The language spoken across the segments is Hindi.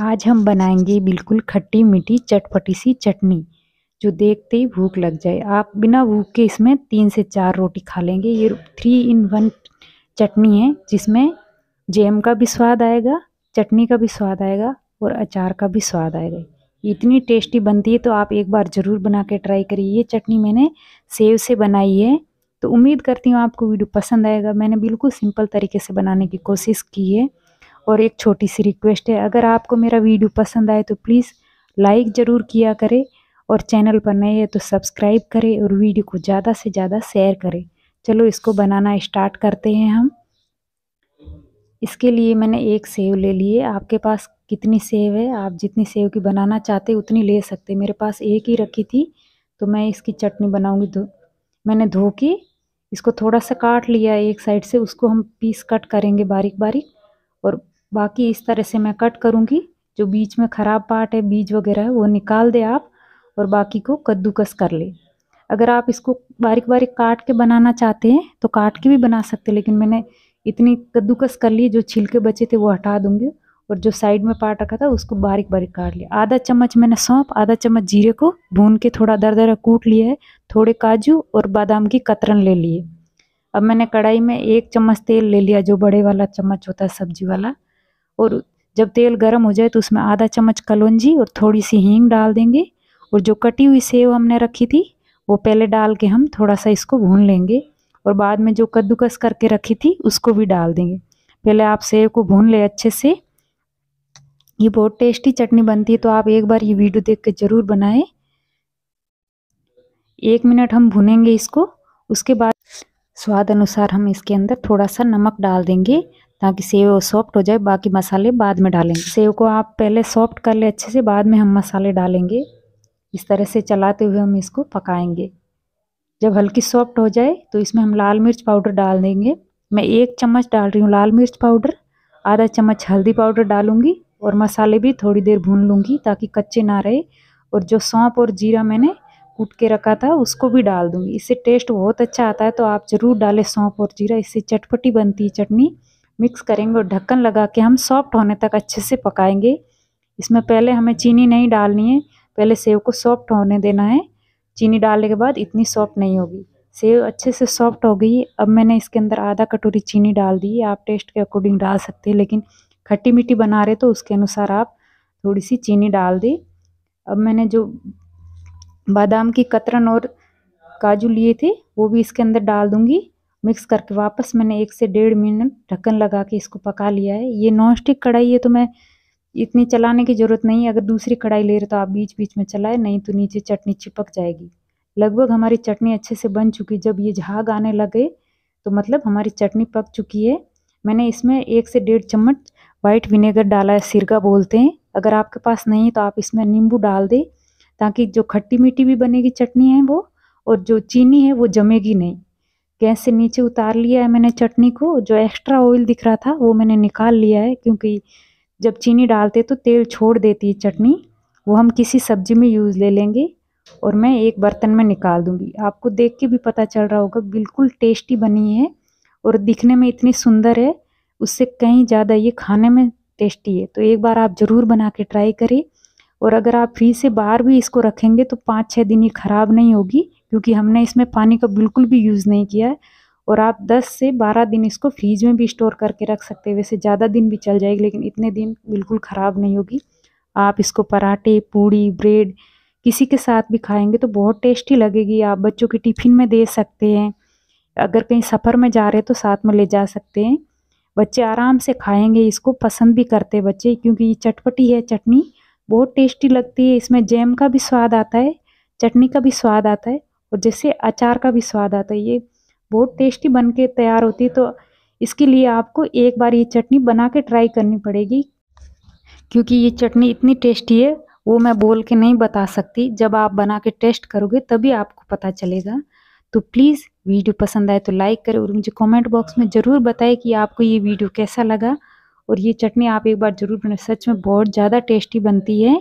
आज हम बनाएंगे बिल्कुल खट्टी मीठी चटपटी सी चटनी जो देखते ही भूख लग जाए आप बिना भूख के इसमें तीन से चार रोटी खा लेंगे ये थ्री इन वन चटनी है जिसमें जैम का भी स्वाद आएगा चटनी का भी स्वाद आएगा और अचार का भी स्वाद आएगा इतनी टेस्टी बनती है तो आप एक बार ज़रूर बना के ट्राई करिए ये चटनी मैंने सेव से बनाई है तो उम्मीद करती हूँ आपको वीडियो पसंद आएगा मैंने बिल्कुल सिंपल तरीके से बनाने की कोशिश की है और एक छोटी सी रिक्वेस्ट है अगर आपको मेरा वीडियो पसंद आए तो प्लीज़ लाइक ज़रूर किया करें और चैनल पर नए हैं तो सब्सक्राइब करें और वीडियो को ज़्यादा से ज़्यादा शेयर करें चलो इसको बनाना स्टार्ट करते हैं हम इसके लिए मैंने एक सेव ले लिए आपके पास कितनी सेव है आप जितनी सेव की बनाना चाहते उतनी ले सकते मेरे पास एक ही रखी थी तो मैं इसकी चटनी बनाऊंगी मैंने धो के इसको थोड़ा सा काट लिया एक साइड से उसको हम पीस कट करेंगे बारीक बारीक और बाकी इस तरह से मैं कट करूँगी जो बीच में ख़राब पार्ट है बीज वगैरह है वो निकाल दे आप और बाकी को कद्दूकस कर ले अगर आप इसको बारीक बारीक काट के बनाना चाहते हैं तो काट के भी बना सकते लेकिन मैंने इतनी कद्दूकस कर ली जो छिलके बचे थे वो हटा दूँगी और जो साइड में पार्ट रखा था उसको बारीक बारीक काट लिया आधा चम्मच मैंने सौंप आधा चम्मच जीरे को भून के थोड़ा दर दर कूट लिया है थोड़े काजू और बादाम की कतरन ले लिए अब मैंने कढ़ाई में एक चम्मच तेल ले लिया जो बड़े वाला चम्मच होता है सब्जी वाला और जब तेल गर्म हो जाए तो उसमें आधा चम्मच कलौंजी और थोड़ी सी हींग डाल देंगे और जो कटी हुई सेव हमने रखी थी वो पहले डाल के हम थोड़ा सा इसको भून लेंगे और बाद में जो कद्दूकस करके रखी थी उसको भी डाल देंगे पहले आप सेव को भून ले अच्छे से ये बहुत टेस्टी चटनी बनती है तो आप एक बार ये वीडियो देख के ज़रूर बनाएं एक मिनट हम भुनेंगे इसको उसके बाद स्वाद अनुसार हम इसके अंदर थोड़ा सा नमक डाल देंगे ताकि सेव सॉफ्ट हो जाए बाकी मसाले बाद में डालेंगे सेव को आप पहले सॉफ्ट कर ले अच्छे से बाद में हम मसाले डालेंगे इस तरह से चलाते हुए हम इसको पकाएंगे जब हल्की सॉफ्ट हो जाए तो इसमें हम लाल मिर्च पाउडर डाल देंगे मैं एक चम्मच डाल रही हूँ लाल मिर्च पाउडर आधा चम्मच हल्दी पाउडर डालूंगी और मसाले भी थोड़ी देर भून लूँगी ताकि कच्चे ना रहे और जो सौंप और जीरा मैंने कूट के रखा था उसको भी डाल दूँगी इससे टेस्ट बहुत अच्छा आता है तो आप ज़रूर डालें सौंप और जीरा इससे चटपटी बनती है चटनी मिक्स करेंगे और ढक्कन लगा के हम सॉफ्ट होने तक अच्छे से पकाएंगे इसमें पहले हमें चीनी नहीं डालनी है पहले सेव को सॉफ्ट होने देना है चीनी डालने के बाद इतनी सॉफ्ट नहीं होगी सेव अच्छे से सॉफ्ट हो गई अब मैंने इसके अंदर आधा कटोरी चीनी डाल दी आप टेस्ट के अकॉर्डिंग डाल सकते हैं लेकिन खट्टी मीठी बना रहे तो उसके अनुसार आप थोड़ी सी चीनी डाल दी अब मैंने जो बादाम की कतरन और काजू लिए थे वो भी इसके अंदर डाल दूँगी मिक्स करके वापस मैंने एक से डेढ़ मिनट ढक्कन लगा के इसको पका लिया है ये नॉन स्टिक कढ़ाई है तो मैं इतनी चलाने की ज़रूरत नहीं है अगर दूसरी कढ़ाई ले रहे तो आप बीच बीच में चलाए नहीं तो नीचे चटनी चिपक जाएगी लगभग हमारी चटनी अच्छे से बन चुकी जब ये झाग आने लगे तो मतलब हमारी चटनी पक चुकी है मैंने इसमें एक से डेढ़ चम्मच वाइट विनेगर डाला है सिरका बोलते हैं अगर आपके पास नहीं है तो आप इसमें नींबू डाल दें ताकि जो खट्टी मीठी भी बनेगी चटनी है वो और जो चीनी है वो जमेगी नहीं गैस से नीचे उतार लिया है मैंने चटनी को जो एक्स्ट्रा ऑयल दिख रहा था वो मैंने निकाल लिया है क्योंकि जब चीनी डालते तो तेल छोड़ देती है चटनी वो हम किसी सब्जी में यूज़ ले लेंगे और मैं एक बर्तन में निकाल दूंगी आपको देख के भी पता चल रहा होगा बिल्कुल टेस्टी बनी है और दिखने में इतनी सुंदर है उससे कहीं ज़्यादा ये खाने में टेस्टी है तो एक बार आप ज़रूर बना के ट्राई करें और अगर आप फ्री से बाहर भी इसको रखेंगे तो पाँच छः दिन ये ख़राब नहीं होगी क्योंकि हमने इसमें पानी का बिल्कुल भी यूज़ नहीं किया है और आप 10 से 12 दिन इसको फ्रीज में भी स्टोर करके रख सकते हैं वैसे ज़्यादा दिन भी चल जाएगी लेकिन इतने दिन बिल्कुल ख़राब नहीं होगी आप इसको पराठे पूड़ी ब्रेड किसी के साथ भी खाएंगे तो बहुत टेस्टी लगेगी आप बच्चों के टिफ़िन में दे सकते हैं अगर कहीं सफ़र में जा रहे हैं तो साथ में ले जा सकते हैं बच्चे आराम से खाएंगे इसको पसंद भी करते हैं बच्चे क्योंकि ये चटपटी है चटनी बहुत टेस्टी लगती है इसमें जैम का भी स्वाद आता है चटनी का भी स्वाद आता है और जैसे अचार का भी स्वाद आता है ये बहुत टेस्टी बन के तैयार होती है तो इसके लिए आपको एक बार ये चटनी बना के ट्राई करनी पड़ेगी क्योंकि ये चटनी इतनी टेस्टी है वो मैं बोल के नहीं बता सकती जब आप बना के टेस्ट करोगे तभी आपको पता चलेगा तो प्लीज़ वीडियो पसंद आए तो लाइक करें और मुझे कमेंट बॉक्स में ज़रूर बताएं कि आपको ये वीडियो कैसा लगा और ये चटनी आप एक बार ज़रूर बनाए सच में बहुत ज़्यादा टेस्टी बनती है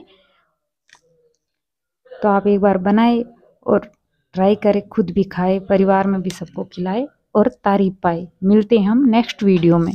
तो आप एक बार बनाए और ट्राई करें खुद भी खाए परिवार में भी सबको खिलाए और तारीफ पाए मिलते हैं हम नेक्स्ट वीडियो में